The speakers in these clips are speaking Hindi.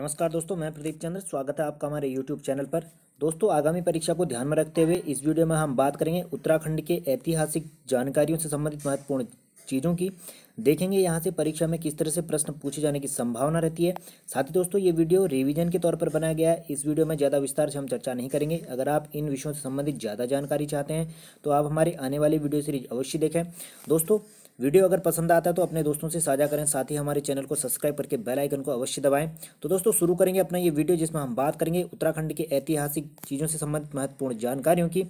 नमस्कार दोस्तों मैं प्रदीप चंद्र स्वागत है आपका हमारे यूट्यूब चैनल पर दोस्तों आगामी परीक्षा को ध्यान में रखते हुए इस वीडियो में हम बात करेंगे उत्तराखंड के ऐतिहासिक जानकारियों से संबंधित महत्वपूर्ण चीज़ों की देखेंगे यहाँ से परीक्षा में किस तरह से प्रश्न पूछे जाने की संभावना रहती है साथ ही दोस्तों ये वीडियो रिवीजन के तौर पर बनाया गया है इस वीडियो में ज़्यादा विस्तार से हम चर्चा नहीं करेंगे अगर आप इन विषयों से संबंधित ज़्यादा जानकारी चाहते हैं तो आप हमारी आने वाली वीडियो सीरीज अवश्य देखें दोस्तों वीडियो अगर पसंद आता है तो अपने दोस्तों से साझा करें साथ ही हमारे चैनल को सब्सक्राइब करके बेल आइकन को अवश्य दबाएं तो दोस्तों शुरू करेंगे अपना ये वीडियो जिसमें हम बात करेंगे उत्तराखंड की ऐतिहासिक चीज़ों से संबंधित महत्वपूर्ण जानकारियों की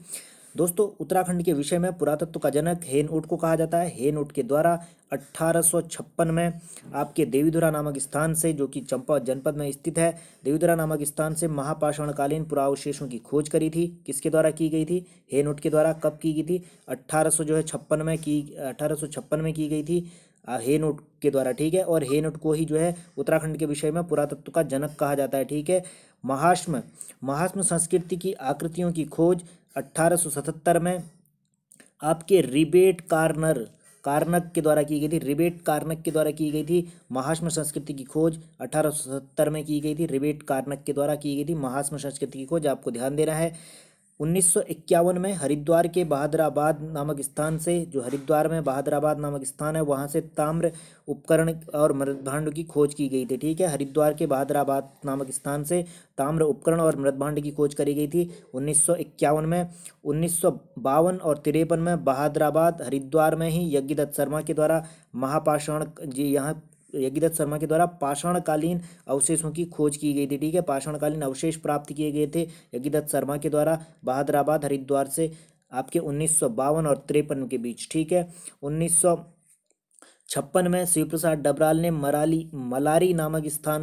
दोस्तों उत्तराखंड के विषय में पुरातत्व का जनक हेनउट को कहा जाता है हेनउट के द्वारा 1856 में आपके देवीधुरा नामक स्थान से जो कि चंपा जनपद में स्थित है देवीधुरा नामक स्थान से महापाषाणकालीन पुरावशेषों की खोज करी थी किसके द्वारा की गई थी हेनउट के द्वारा कब की गई थी अट्ठारह जो है छप्पन में की अठारह में की गई थी हेनोट के द्वारा ठीक है और हेनोट को ही जो है उत्तराखंड के विषय में पुरातत्व का जनक कहा जाता है ठीक है महाश्म महाश्म संस्कृति की आकृतियों की खोज 1877 में आपके रिबेट कार्नर कार्नक के द्वारा की गई थी रिबेट कार्नक के द्वारा की गई थी महाश्म संस्कृति की खोज 1877 में की गई थी रिबेट कार्नक के द्वारा की गई थी महाश्म संस्कृति की खोज आपको ध्यान देना है उन्नीस में हरिद्वार के बहादराबाद नामक स्थान से जो हरिद्वार में बहादराबाद नामक स्थान है वहाँ से ताम्र उपकरण और मृदभांड की खोज की गई थी ठीक है हरिद्वार के बहादराबाद नामक स्थान से ताम्र उपकरण और मृदभांड की खोज करी गई थी उन्नीस में उन्नीस और तिरपन में बहादराबाद हरिद्वार में ही यज्ञ शर्मा के द्वारा महापाषाण जी यहाँ यज्ञदत्त शर्मा के द्वारा पाषाणकालीन अवशेषों की खोज की गई थी ठीक है पाषाणकालीन अवशेष प्राप्त किए गए थे यज्ञदत्त शर्मा के द्वारा बहादराबाद हरिद्वार से आपके उन्नीस और तिरपन के बीच ठीक है उन्नीस छप्पन में शिवप्रसाद डबराल ने मराली मलारी नामक स्थान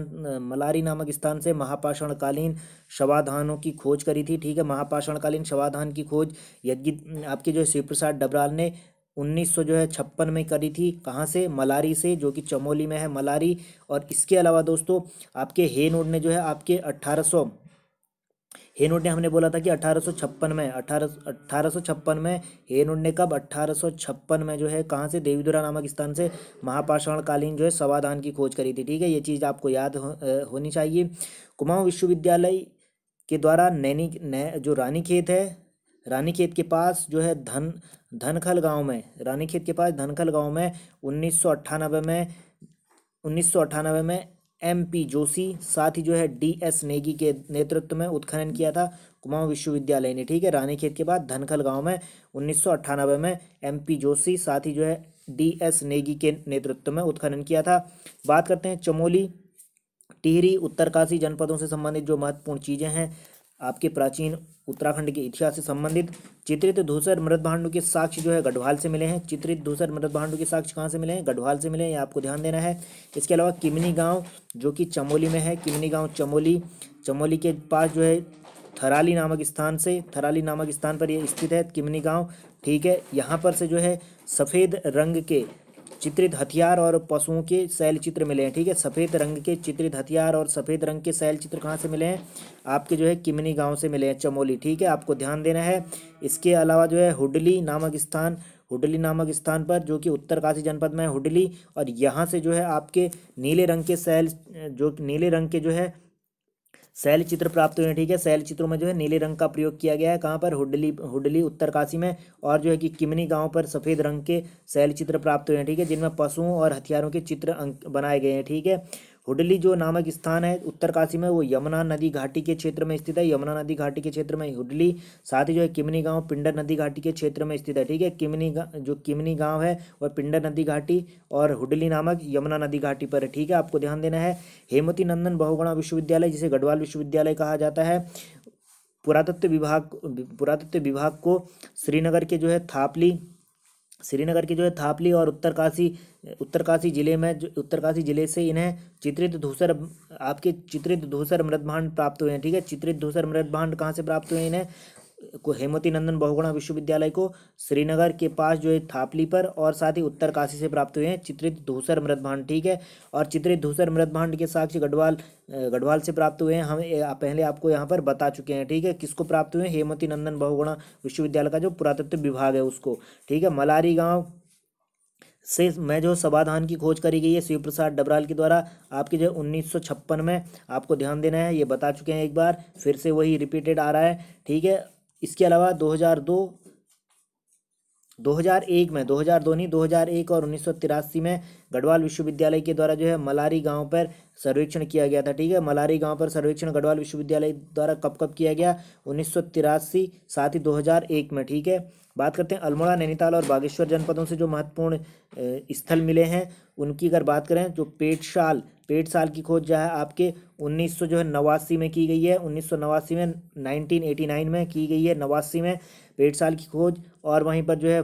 मलारी नामक स्थान से महापाषाणकालीन शवाधानों की खोज करी थी ठीक है महापाषाणकालीन शवाधान की खोज यज्ञ आपके जो है शिवप्रसाद डबराल ने उन्नीस जो है छप्पन में करी थी कहाँ से मलारी से जो कि चमोली में है मलारी और इसके अलावा दोस्तों आपके हे नोट ने जो है आपके अट्ठारह हेनोड ने हमने बोला था कि अट्ठारह में अठारह अट्ठारह में हेनोड ने कब अट्ठारह में जो है कहाँ से देवीदुरा नामक स्थान से महापाषाणकालीन जो है सवाधान की खोज करी थी ठीक है ये चीज़ आपको याद हो, होनी चाहिए कुमाऊँ विश्वविद्यालय के द्वारा नैनी नै, जो रानीखेत है रानीखेत के पास जो है धन धनखल गांव में रानीखेत के पास धनखल गांव में उन्नीस में उन्नीस में एम पी जोशी साथ ही जो है डी एस नेगी के नेतृत्व में उत्खनन किया था कुमाऊं विश्वविद्यालय ने ठीक है रानीखेत के बाद धनखल गांव में उन्नीस में एम पी जोशी साथ ही जो है डी एस नेगी के नेतृत्व में उत्खनन किया था बात करते हैं चमोली टिहरी उत्तरकाशी जनपदों से संबंधित जो महत्वपूर्ण चीज़ें हैं आपके प्राचीन उत्तराखंड के इतिहास से संबंधित चित्रित धूसर मृत के साक्ष्य जो है गढ़वाल से मिले हैं चित्रित धूसर मृत भांडों के साक्ष्य कहाँ से मिले हैं गढ़वाल से मिले हैं ये आपको ध्यान देना है इसके अलावा किमनी गांव जो कि चमोली में है किमनी गांव चमोली चमोली के पास जो है थराली नामक स्थान से थराली नामक स्थान पर यह स्थित है किमनी गाँव ठीक है यहाँ पर से जो है सफ़ेद रंग के चित्रित हथियार और पशुओं के शैल चित्र मिले हैं ठीक है सफ़ेद रंग के चित्रित हथियार और सफ़ेद रंग के शैल चित्र कहाँ से मिले हैं आपके जो है किमनी गांव से मिले हैं चमोली ठीक है आपको ध्यान देना है इसके अलावा जो है हुडली नामक स्थान हुडली नामक स्थान पर जो कि उत्तरकाशी जनपद में है हुडली और यहाँ से जो है आपके नीले रंग के शैल जो नीले रंग के जो है शैल चित्र प्राप्त हुए हैं ठीक है शैल चित्रों में जो है नीले रंग का प्रयोग किया गया है कहाँ पर हुडली हुडली उत्तरकाशी में और जो है कि किमनी गांव पर सफ़ेद रंग के शैल चित्र प्राप्त हुए हैं ठीक है जिनमें पशुओं और हथियारों के चित्र बनाए गए हैं ठीक है हुडली जो नामक स्थान है उत्तरकाशी में वो यमुना नदी घाटी के क्षेत्र में स्थित है यमुना नदी घाटी के क्षेत्र में हुडली साथ ही जो है किमनी गांव पिंडर नदी घाटी के क्षेत्र में स्थित है ठीक है किमनी जो किमनी गांव है वह पिंडर नदी घाटी और हुडली नामक यमुना नदी घाटी पर है ठीक है आपको ध्यान देना है हेमती नंदन बहुगुणा विश्वविद्यालय जिसे गढ़वाल विश्वविद्यालय कहा जाता है पुरातत्व विभाग पुरातत्व विभाग को श्रीनगर के जो है थापली श्रीनगर की जो है थापली और उत्तरकाशी उत्तरकाशी जिले में जो उत्तरकाशी जिले से इन्हें चित्रित धूसर आपके चित्रित धूसर मृदभांड प्राप्त हुए हैं ठीक है चित्रित धूसर मृत कहाँ से प्राप्त हुए इन्हें को हेमवती नंदन बहुगुणा विश्वविद्यालय को श्रीनगर के पास जो है थापली पर और साथ ही उत्तरकाशी से प्राप्त हुए हैं चित्रित धूसर मृत भांड ठीक है और चित्रित धूसर मृत भांड के साक्ष्य गढ़वाल गढ़वाल से प्राप्त हुए हैं हम पहले आपको यहाँ पर बता चुके हैं ठीक है किसको प्राप्त हुए हेमवती नंदन बहुगुणा विश्वविद्यालय का जो पुरातत्व विभाग है उसको ठीक है मलारी गाँव से मैं जो समाधान की खोज करी गई है शिव प्रसाद डबराल के द्वारा आपके जो 1956 में आपको ध्यान देना है ये बता चुके हैं एक बार फिर से वही रिपीटेड आ रहा है ठीक है इसके अलावा 2002 2001 में 2002 नहीं 2001 और उन्नीस में गढ़वाल विश्वविद्यालय के द्वारा जो है मलारी गांव पर सर्वेक्षण किया गया था ठीक है मलारी गांव पर सर्वेक्षण गढ़वाल विश्वविद्यालय द्वारा कब कब किया गया उन्नीस साथ ही 2001 में ठीक है बात करते हैं अल्मोड़ा नैनीताल और बागेश्वर जनपदों से जो महत्वपूर्ण स्थल मिले हैं उनकी अगर बात करें जो पेटशाल पेट साल की खोज जो है आपके उन्नीस जो है नवासी में की गई है उन्नीस में 1989 में की गई है नवासी में पेट साल की खोज और वहीं पर जो है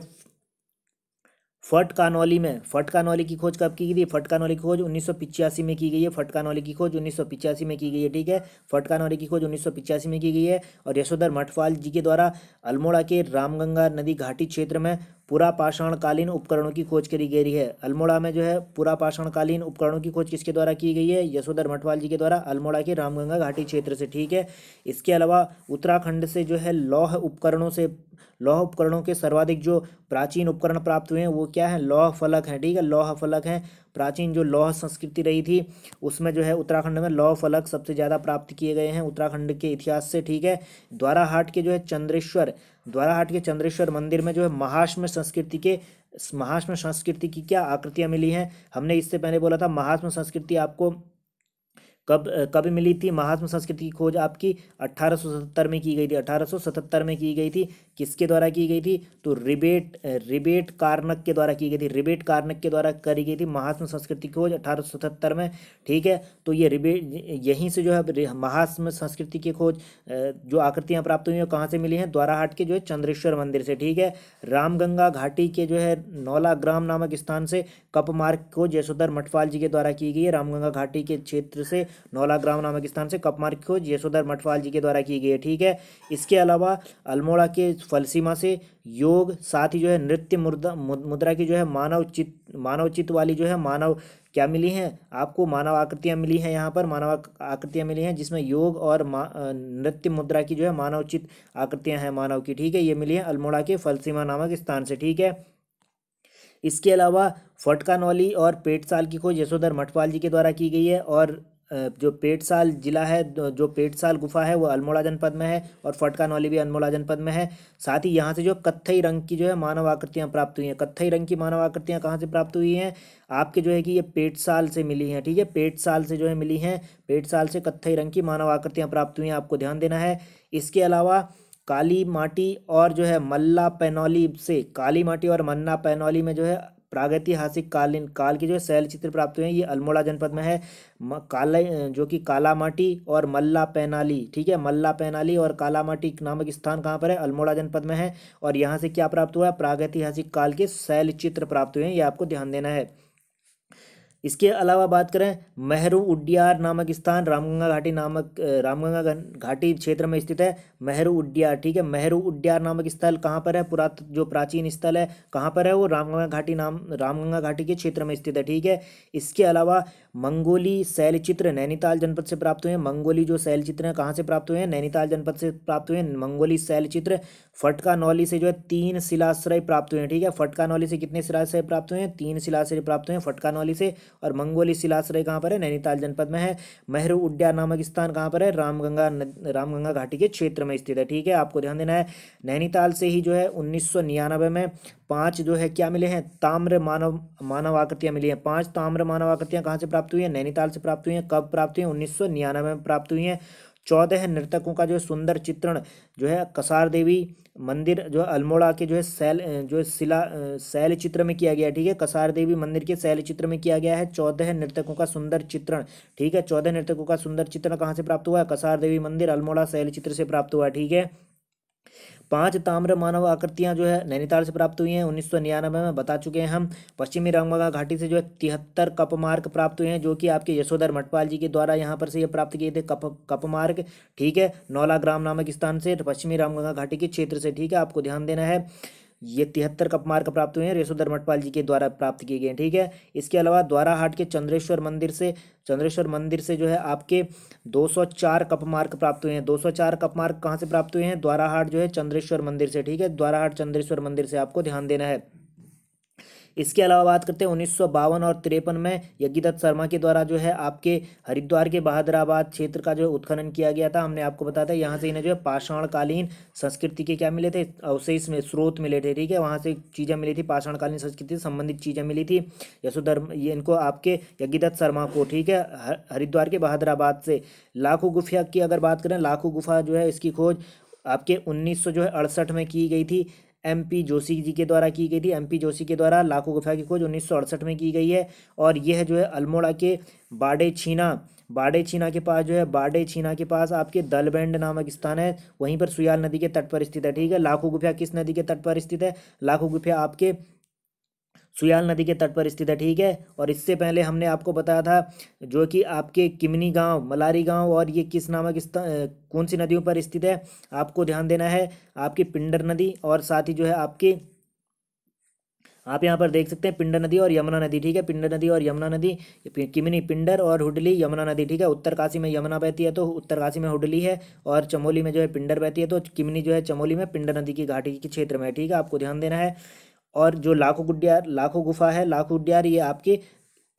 फट कानौली में फट कानौली की खोज कब की गई थी फट कानौली की खोज उन्नीस में की गई है फट कानौली की खोज उन्नीस में की गई है ठीक है फट कानौली की खोज उन्नीस में की गई है और यशोधर मठवाल जी के द्वारा अल्मोड़ा के रामगंगा नदी घाटी क्षेत्र में पुरापाषाणकालीन उपकरणों की खोज करी गई है अल्मोड़ा में जो है पुरापाषाणकालीन उपकरणों की खोज किसके द्वारा की गई है यशोधर भटवाल जी के द्वारा अल्मोड़ा के रामगंगा घाटी क्षेत्र से ठीक है इसके अलावा उत्तराखंड से जो है लौह उपकरणों से लौह उपकरणों के सर्वाधिक जो प्राचीन उपकरण प्राप्त हुए हैं वो क्या है लौह फलक हैं ठीक है लौह फलक हैं प्राचीन जो लौह संस्कृति रही थी उसमें जो है उत्तराखंड में लौह फलक सबसे ज़्यादा प्राप्त किए गए हैं उत्तराखंड के इतिहास से ठीक है द्वाराहाट के जो है चंद्रेश्वर द्वाराहाट के चंद्रेश्वर मंदिर में जो है महाश्म संस्कृति के महाश्म संस्कृति की क्या आकृतियाँ मिली हैं हमने इससे पहले बोला था महाश्म संस्कृति आपको कब कब मिली थी महात्म संस्कृति की खोज आपकी 1877 में की गई थी 1877 में की गई थी किसके द्वारा की गई थी तो रिबेट रिबेट कारनक के द्वारा की गई थी रिबेट कारनक के द्वारा करी गई थी महात्म संस्कृति की खोज अठारह में ठीक है तो ये रिबेट यहीं से जो है महात्म संस्कृति की खोज जो आकृतियाँ प्राप्त हुई हैं कहाँ से मिली हैं द्वाराहाट के जो है चंद्रेश्वर मंदिर से ठीक है रामगंगा घाटी के जो है नौला ग्राम नामक स्थान से कप मार्ग को जयसोधर मठपाल जी के द्वारा की गई है रामगंगा घाटी के क्षेत्र से नौला ग्राम नामक स्थान से कप मार्ग की खोज यशोधर मठवाल जी के द्वारा की गई है ठीक है इसके अलावा अल्मोड़ा के फलसीमा से योग साथ ही जो है नृत्य मुद्रा मुद्रा की जो है मानव चित मानव चित्त वाली जो है मानव क्या मिली हैं आपको मानव आकृतियाँ मिली हैं यहाँ पर मानव आकृतियाँ मिली हैं जिसमें योग और नृत्य मुद्रा की जो है मानव चित्त आकृतियाँ हैं मानव की ठीक है ये मिली है अल्मोड़ा के फलसीमा नामक स्थान से ठीक है इसके अलावा फटका नौली और पेट साल की खोज यशोधर मठपाल जी के द्वारा की गई है और जो पेटसाल जिला है जो पेटसाल गुफा है वो अल्मोड़ा जनपद में है और फटका नौली भी अल्मोड़ा जनपद में है साथ ही यहाँ से जो कत्थई रंग की जो है मानव आकृतियाँ प्राप्त हुई हैं कत्थई रंग की मानव आकृतियाँ कहाँ से प्राप्त हुई हैं आपके जो है कि ये पेटसाल से मिली हैं ठीक है पेटसाल से जो है मिली हैं पेटसाल से कत्थई रंग की मानव आकृतियाँ प्राप्त हुई हैं आपको ध्यान देना है इसके अलावा काली माटी और जो है मल्ला पैनौली से काली माटी और मन्ना पैनौली में जो है प्रागैतिहासिक कालीन काल के जो शैल चित्र प्राप्त हुए हैं ये अल्मोड़ा जनपद में है काला जो कि कालामाटी और मल्ला पैनाली ठीक है मल्ला पैनाली और कालामाटी नामक स्थान कहाँ पर है अल्मोड़ा जनपद में है और यहाँ से क्या प्राप्त हुआ है प्रागैतिहासिक काल के शैल चित्र प्राप्त हुए हैं ये आपको ध्यान देना है इसके अलावा बात करें मेहरू उड्डियार नामक स्थान रामगंगा घाटी नामक रामगंगा घाटी क्षेत्र में स्थित है मेहरू उड्डियार ठीक है महरू उड्डियार नामक स्थल कहाँ पर है पुरातन जो प्राचीन स्थल है कहाँ पर है वो रामगंगा घाटी नाम रामगंगा घाटी के क्षेत्र में स्थित है ठीक है इसके अलावा मंगोली शैल चित्र नैनीताल जनपद से प्राप्त हुए हैं मंगोली जो शैल चित्र हैं कहाँ से प्राप्त हुए हैं नैनीताल जनपद से प्राप्त हुए हैं मंगोली शैल चित्र फटका नौली से जो है तीन शिलाश्रय प्राप्त हुए हैं ठीक है फटका नौली से कितने शिलाश्रय प्राप्त हुए हैं तीन शिलाश्रय प्राप्त हुए हैं फटका नौली से और मंगोली शिलाश्रय कहाँ पर है नैनीताल जनपद में है मेहरू उड्डया नामक स्थान कहाँ पर है रामगंगा रामगंगा घाटी के क्षेत्र में स्थित है ठीक है आपको ध्यान देना है नैनीताल से ही जो है उन्नीस में पांच जो है क्या मिले हैं ताम्र मानव मानव आकृतियाँ मिली हैं पांच ताम्र मानव आकृतियाँ कहाँ से प्राप्त हुई हैं नैनीताल से प्राप्त हुई हैं कब प्राप्त हुई हैं उन्नीस सौ में प्राप्त हुई हैं चौदह नृतकों का जो है सुंदर चित्रण जो है कसार देवी मंदिर जो अल्मोड़ा के जो है सैल जो है शिला शैल चित्र में किया गया ठीक है कसार देवी मंदिर के शैल चित्र में किया गया है चौदह नृतकों का सुंदर चित्रण ठीक है चौदह नृतकों का सुंदर चित्रण कहाँ से प्राप्त हुआ है कसार देवी मंदिर अल्मोड़ा शैल चित्र से प्राप्त हुआ ठीक है पांच ताम्र मानव आकृतियाँ जो है नैनीताल से प्राप्त हुई हैं उन्नीस में बता चुके हैं हम पश्चिमी रंगमगा घाटी से जो है तिहत्तर कप मार्क प्राप्त हुए हैं जो कि आपके यशोधर मठपाल जी के द्वारा यहाँ पर से ये प्राप्त किए थे कप कप मार्क ठीक है नौला ग्राम नामक स्थान से पश्चिमी रामगंगा घाटी के क्षेत्र से ठीक है आपको ध्यान देना है ये तिहत्तर कप मार्क प्राप्त हुए हैं रेशोधर मठपाल जी के द्वारा प्राप्त किए गए ठीक है इसके अलावा द्वाराहाट के चंद्रेश्वर मंदिर से चंद्रेश्वर मंदिर से जो है आपके 204 कप मार्क प्राप्त हुए हैं 204 कप मार्क कहाँ से प्राप्त हुए हैं द्वाराहाट जो है चंद्रेश्वर मंदिर से ठीक है द्वाराहाट चंद्रेश्वर मंदिर से आपको ध्यान देना है इसके अलावा बात करते हैं उन्नीस और तिरपन में यज्ञदत्त शर्मा के द्वारा जो है आपके हरिद्वार के बहादराबाद क्षेत्र का जो उत्खनन किया गया था हमने आपको बताया था यहाँ से इन्हें जो है पाषाणकालीन संस्कृति के क्या मिले थे अवशेष में स्रोत मिले थे ठीक है वहाँ से चीज़ें मिली थी पाषाणकालीन संस्कृति से संबंधित चीज़ें मिली थी यशोधर्म ये इनको आपके यज्ञदत्त शर्मा को ठीक है हरिद्वार के बहादराबाद से लाखों गुफिया की अगर बात करें लाखों गुफा जो है इसकी खोज आपके उन्नीस जो है अड़सठ में की गई थी एम पी जोशी जी के द्वारा की गई थी एम पी जोशी के द्वारा लाखों गुफा की खोज उन्नीस में की गई है और यह जो है अल्मोड़ा के बाडे छीना बाडे छीना के पास जो है बाडे छीना के पास आपके दलबैंड नामक स्थान है वहीं पर सुयाल नदी के तट पर स्थित है ठीक है लाखों गुफिया किस नदी के तट पर स्थित है लाखों गुफिया आपके सुयाल नदी के तट पर स्थित है ठीक है और इससे पहले हमने आपको बताया था जो कि आपके किमनी गांव मलारी गांव और ये किस नामक कौन सी नदियों पर स्थित है आपको ध्यान देना है आपकी पिंडर नदी और साथ ही जो है आपकी आप यहाँ पर देख सकते हैं पिंडर नदी और यमुना नदी ठीक है पिंडर नदी और यमुना नदी किमनी पिंडर और हुडली यमुना नदी ठीक है उत्तरकाशी में यमुना बहती है तो उत्तरकाशी में हुडली है और चमोली में जो है पिंडर बहती है तो किमनी जो है चमोली में पिंडर नदी की घाटी के क्षेत्र में ठीक है आपको ध्यान देना है और जो लाखों गुड्डियार लाखों गुफा है लाखों गुड्डियार ये आपके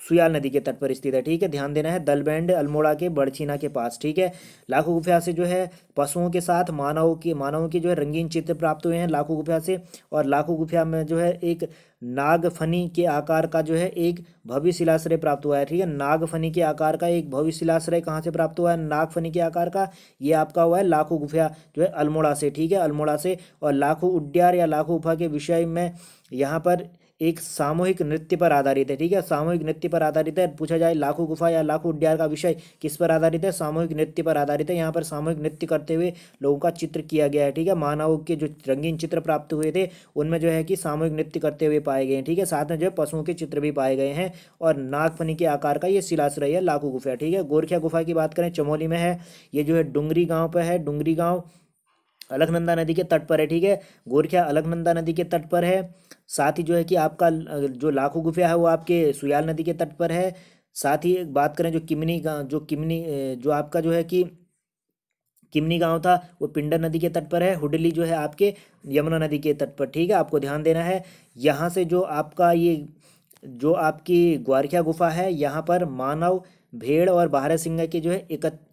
सुयाल नदी के तट पर स्थित है ठीक है ध्यान देना है दलबैंड अल्मोड़ा के बड़छीना के पास ठीक है लाखों गुफा से जो है पशुओं के साथ मानवों के मानवों के जो है रंगीन चित्र प्राप्त हुए हैं लाखों गुफा से और लाखों गुफा में जो है एक नागफनी के आकार का जो है एक भव्य शिलाश्रय प्राप्त हुआ है ठीक है नागफनी के आकार का एक भव्य शिलाश्रय कहाँ से प्राप्त हुआ है नागफनी के आकार का ये आपका हुआ है लाखों गुफा जो है अल्मोड़ा से ठीक है अल्मोड़ा से और लाखों उड्यार या लाखों गुफा के विषय में यहाँ पर एक सामूहिक नृत्य पर आधारित है ठीक है सामूहिक नृत्य पर आधारित है पूछा जाए लाखों गुफा या लाखों उड्यार का विषय किस पर आधारित है सामूहिक नृत्य पर आधारित है यहाँ पर सामूहिक नृत्य करते हुए लोगों का चित्र किया गया है ठीक है मानव के जो रंगीन चित्र प्राप्त हुए थे उनमें जो है कि सामूहिक नृत्य करते हुए पाए गए हैं ठीक है साथ में जो है पशुओं के चित्र भी पाए गए हैं और नागफनी के आकार का ये शिलाश्रय है लाखों गुफा ठीक है गोरखिया गुफा की बात करें चमोली में है ये जो है डुंगरी गाँव पर है डुंगरी गाँव अलगनंदा नदी के तट पर है ठीक है गोरख्या अलकनंदा नदी के तट पर है साथ ही जो है कि आपका जो लाखों गुफिया है वो आपके सुयाल नदी के तट पर है साथ ही बात करें जो किमनी जो किमनी जो आपका जो है कि किमनी गांव था वो पिंडर नदी के तट पर है हुडली जो है आपके यमुना नदी के तट पर ठीक है आपको ध्यान देना है यहाँ से जो आपका ये जो आपकी ग्वारखिया गुफा है यहाँ पर मानव भेड़ और बारह सिंह के जो है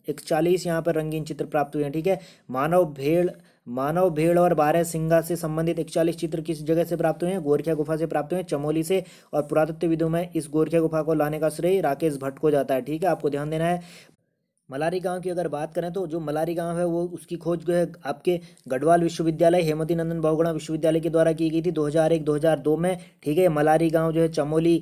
इकचालीस यहाँ पर रंगीन चित्र प्राप्त हुए हैं ठीक है मानव भेड़ मानव भेड़ और बारह सिंगा से संबंधित इकचालीस चित्र किस जगह से प्राप्त हुए हैं गोरखिया गुफा से प्राप्त हुए हैं चमोली से और पुरातत्व पुरातत्वविदों में इस गोरखिया गुफा को लाने का श्रेय राकेश भट्ट को जाता है ठीक है आपको ध्यान देना है मलारी गांव की अगर बात करें तो जो मलारी गांव है वो उसकी खोज जो है आपके गढ़वाल विश्वविद्यालय हेमती नंदन बहुगुणा विश्वविद्यालय के द्वारा की गई थी 2001 2002 में ठीक है मलारी गांव जो है चमोली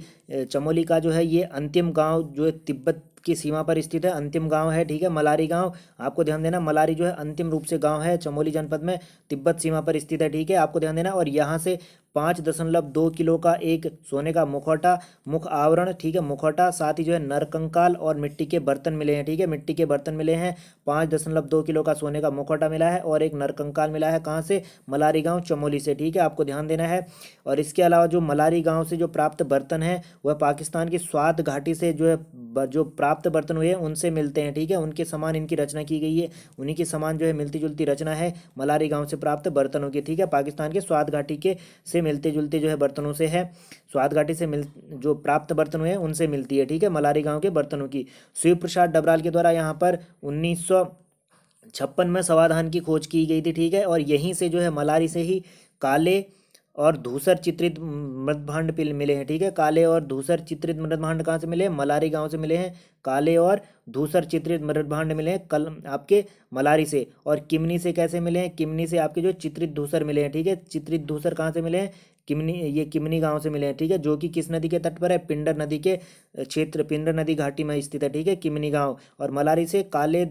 चमोली का जो है ये अंतिम गांव जो है तिब्बत की सीमा पर स्थित है अंतिम गांव है ठीक है मलारी गांव आपको ध्यान देना मलारी जो है अंतिम रूप से गांव है चमोली जनपद में तिब्बत सीमा पर स्थित है ठीक है आपको ध्यान देना और यहाँ से पाँच दशमलव दो किलो का एक सोने का मुखौटा मुख आवरण ठीक है मुखौटा साथ ही जो है नरकंकाल और मिट्टी के बर्तन मिले हैं ठीक है मिट्टी के बर्तन मिले हैं पाँच दशमलव दो किलो का सोने का मुखौटा मिला है और एक नरकंकाल मिला है कहाँ से मलारी गांव चमोली से ठीक है आपको ध्यान देना है और इसके अलावा जो मलारी गाँव से जो प्राप्त बर्तन है वह पाकिस्तान की स्वाद घाटी से जो है जो प्राप्त प्राप्त बर्तन हुए उनसे मिलते हैं ठीक है उनके समान इनकी रचना की गई है उन्हीं के समान जो है मिलती जुलती रचना है मलारी गांव से प्राप्त बर्तनों की ठीक है पाकिस्तान के स्वाद घाटी के से मिलते जुलते जो है बर्तनों से है स्वाद घाटी से मिल जो प्राप्त बर्तन हुए उनसे मिलती है ठीक है मलारी गाँव के बर्तनों की शिव प्रसाद डबराल के द्वारा यहाँ पर उन्नीस छप्पन में समाधान की खोज की गई थी ठीक है और यहीं से जो है मलारी से ही काले और धूसर चित्रित मृतभांड मिले हैं ठीक है काले और धूसर चित्रित मृतभांड कहाँ से मिले हैं मलारी गांव से मिले हैं काले और धूसर चित्रित मृतभांड मिले हैं कल आपके मलारी से और किमनी से कैसे मिले हैं किमनी से आपके जो चित्रित धूसर मिले हैं ठीक है चित्रित धूसर कहाँ से मिले हैं किमनी ये किमनी गांव से मिले हैं ठीक है जो कि किस नदी के तट पर है पिंडर नदी के क्षेत्र पिंडर नदी घाटी में स्थित है ठीक है किमनी गाँव और मलारी से काले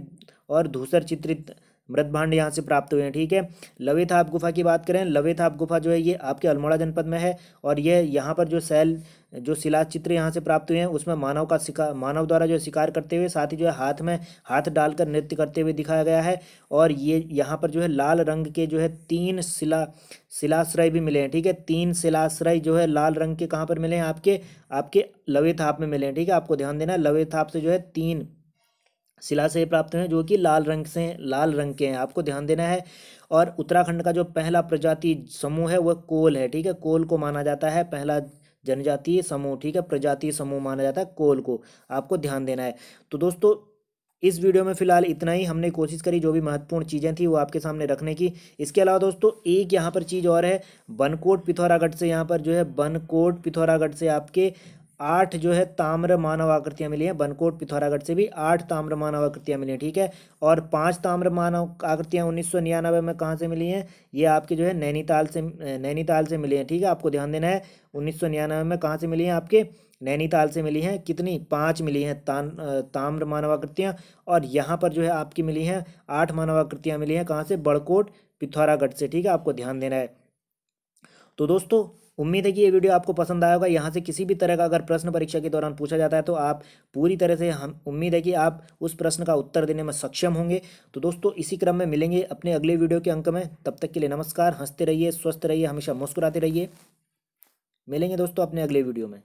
और धूसर चित्रित मृत भांड यहाँ से प्राप्त हुए हैं ठीक है लवेथाप गुफा की बात करें लवेथाप गुफा जो है ये आपके अल्मोड़ा जनपद में है और ये यहाँ पर जो सेल जो शिला चित्र यहाँ से प्राप्त हुए हैं उसमें मानव का शिकार मानव द्वारा जो शिकार करते हुए साथ ही जो है हाथ में हाथ डालकर नृत्य करते हुए दिखाया गया है और ये यहाँ पर जो है लाल रंग के जो है तीन शिला शिलाश्रय भी मिले हैं ठीक है तीन शिलाश्रय जो है लाल रंग के कहाँ पर मिले हैं आपके आपके लवेथाप में मिले हैं ठीक है आपको ध्यान देना लवेथाप से जो है तीन शिला से प्राप्त हुए हैं जो कि लाल रंग से लाल रंग के हैं आपको ध्यान देना है और उत्तराखंड का जो पहला प्रजाति समूह है वह कोल है ठीक है कोल को माना जाता है पहला जनजातीय समूह ठीक है प्रजातीय समूह माना जाता है कोल को आपको ध्यान देना है तो दोस्तों इस वीडियो में फिलहाल इतना ही हमने कोशिश करी जो भी महत्वपूर्ण चीज़ें थी वो आपके सामने रखने की इसके अलावा दोस्तों एक यहाँ पर चीज़ और है बनकोट पिथौरागढ़ से यहाँ पर जो है बनकोट पिथौरागढ़ से आपके आठ जो है ताम्र मानव आकृतियाँ मिली हैं बनकोट पिथौरागढ़ से भी आठ ताम्र मानव आकृतियाँ मिली हैं ठीक है और पांच ताम्र मानव आकृतियाँ उन्नीस सौ निन्यानवे में कहाँ से मिली हैं ये आपके जो है नैनीताल से नैनीताल से मिली हैं ठीक है आपको ध्यान देना है उन्नीस सौ निन्यानवे में कहाँ से मिली हैं आपके नैनीताल से मिली हैं कितनी पाँच मिली हैं तान ताम्र मानवाकृतियाँ और यहाँ पर जो है आपकी मिली हैं आठ मानवाकृतियाँ मिली हैं कहाँ से बड़कोट पिथौरागढ़ से ठीक है आपको ध्यान देना है तो दोस्तों उम्मीद है कि ये वीडियो आपको पसंद आया होगा यहाँ से किसी भी तरह का अगर प्रश्न परीक्षा के दौरान पूछा जाता है तो आप पूरी तरह से हम उम्मीद है कि आप उस प्रश्न का उत्तर देने में सक्षम होंगे तो दोस्तों इसी क्रम में मिलेंगे अपने अगले वीडियो के अंक में तब तक के लिए नमस्कार हंसते रहिए स्वस्थ रहिए हमेशा मुस्कुराते रहिए मिलेंगे दोस्तों अपने अगले वीडियो में